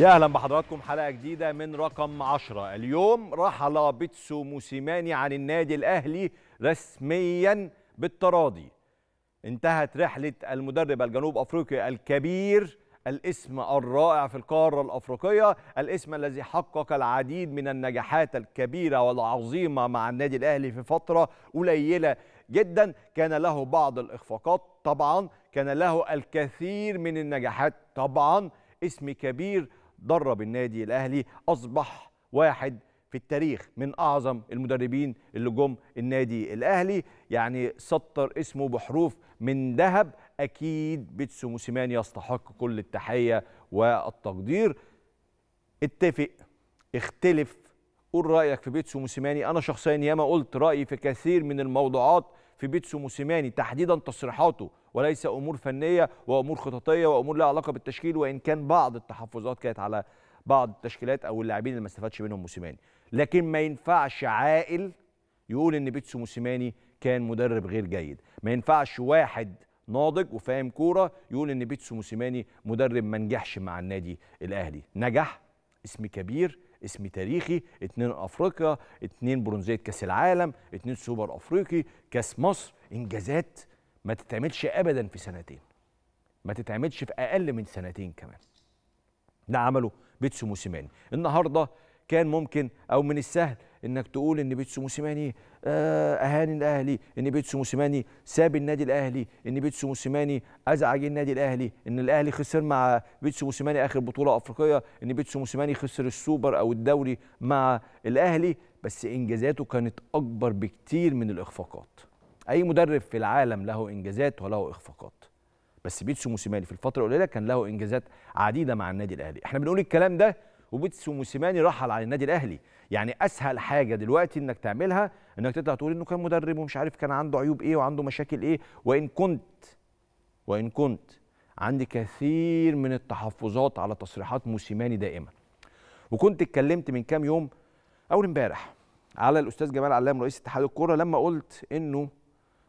يا اهلا بحضراتكم حلقه جديده من رقم 10 اليوم رحل بيتسو موسيماني عن النادي الاهلي رسميا بالتراضي انتهت رحله المدرب الجنوب افريقي الكبير الاسم الرائع في القاره الافريقيه الاسم الذي حقق العديد من النجاحات الكبيره والعظيمه مع النادي الاهلي في فتره قليله جدا كان له بعض الاخفاقات طبعا كان له الكثير من النجاحات طبعا اسم كبير درب النادي الاهلي اصبح واحد في التاريخ من اعظم المدربين اللي جم النادي الاهلي يعني سطر اسمه بحروف من ذهب اكيد بيتسو موسيماني يستحق كل التحيه والتقدير اتفق اختلف قول رايك في بيتسو موسيماني انا شخصيا ياما قلت رايي في كثير من الموضوعات في بيتسو موسيماني تحديدا تصريحاته وليس امور فنيه وامور خططيه وامور لها علاقه بالتشكيل وان كان بعض التحفظات كانت على بعض التشكيلات او اللاعبين اللي ما استفادش منهم موسيماني لكن ما ينفعش عاقل يقول ان بيتسو موسيماني كان مدرب غير جيد ما ينفعش واحد ناضج وفاهم كوره يقول ان بيتسو موسيماني مدرب ما نجحش مع النادي الاهلي نجح اسم كبير اسم تاريخي اتنين افريقيا اتنين برونزيه كاس العالم اتنين سوبر افريقي كاس مصر انجازات ما تتعملش ابدا في سنتين ما تتعملش في اقل من سنتين كمان ده عمله بيتسو موسيماني النهارده كان ممكن او من السهل انك تقول ان بيتسو موسيماني آه اهان الاهلي ان بيتسو موسيماني ساب النادي الاهلي ان بيتسو موسيماني ازعج النادي الاهلي ان الاهلي خسر مع بيتسو موسيماني اخر بطوله افريقيه ان بيتسو موسيماني خسر السوبر او الدوري مع الاهلي بس انجازاته كانت اكبر بكتير من الاخفاقات اي مدرب في العالم له انجازات وله اخفاقات بس بيتسو موسيماني في الفتره القليله كان له انجازات عديده مع النادي الاهلي احنا بنقول الكلام ده وبيتس وموسيماني رحل عن النادي الاهلي يعني اسهل حاجه دلوقتي انك تعملها انك تطلع تقول انه كان مدرب ومش عارف كان عنده عيوب ايه وعنده مشاكل ايه وان كنت وان كنت عندي كثير من التحفظات على تصريحات موسيماني دائما وكنت اتكلمت من كام يوم اول امبارح على الاستاذ جمال علام رئيس اتحاد الكوره لما قلت انه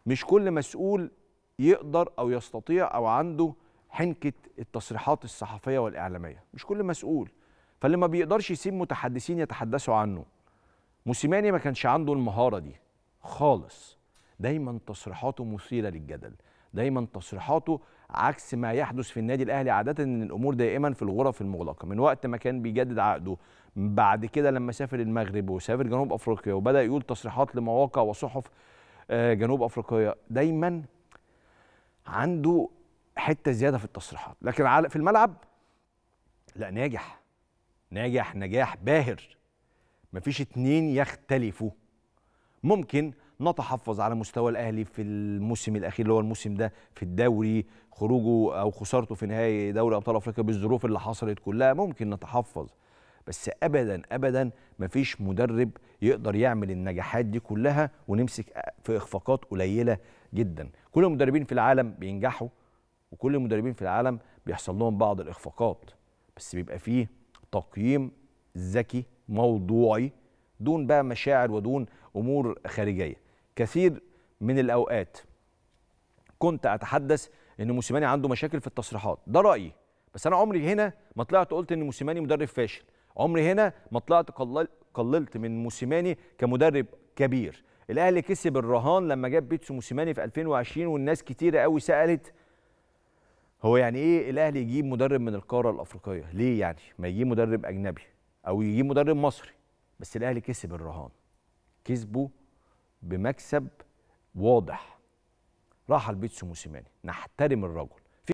مش كل مسؤول يقدر او يستطيع او عنده حنكه التصريحات الصحفيه والاعلاميه مش كل مسؤول فاللي ما بيقدرش يسيب متحدثين يتحدثوا عنه موسيماني ما كانش عنده المهاره دي خالص دايما تصريحاته مثيره للجدل دايما تصريحاته عكس ما يحدث في النادي الاهلي عاده ان الامور دائما في الغرف المغلقه من وقت ما كان بيجدد عقده بعد كده لما سافر المغرب وسافر جنوب افريقيا وبدا يقول تصريحات لمواقع وصحف آه، جنوب افريقيا دايما عنده حته زياده في التصريحات لكن في الملعب لا ناجح ناجح نجاح باهر مفيش اتنين يختلفوا ممكن نتحفظ على مستوى الاهلي في الموسم الاخير اللي هو الموسم ده في الدوري خروجه او خسارته في نهائي دوري ابطال افريقيا بالظروف اللي حصلت كلها ممكن نتحفظ بس ابدا ابدا مفيش مدرب يقدر يعمل النجاحات دي كلها ونمسك في اخفاقات قليله جدا كل المدربين في العالم بينجحوا وكل المدربين في العالم بيحصل لهم بعض الاخفاقات بس بيبقى فيه تقييم ذكي موضوعي دون بقى مشاعر ودون امور خارجيه كثير من الاوقات كنت اتحدث ان موسيماني عنده مشاكل في التصريحات ده رايي بس انا عمري هنا ما طلعت قلت ان موسيماني مدرب فاشل عمري هنا ما طلعت قللت من موسيماني كمدرب كبير الاهلي كسب الرهان لما جاب بيتسو موسيماني في 2020 والناس كتيره قوي سالت هو يعني ايه الاهلي يجيب مدرب من القاره الافريقيه ليه يعني ما يجيب مدرب اجنبي او يجيب مدرب مصري بس الاهلي كسب الرهان كسبه بمكسب واضح راح البيتسو موسيماني نحترم الرجل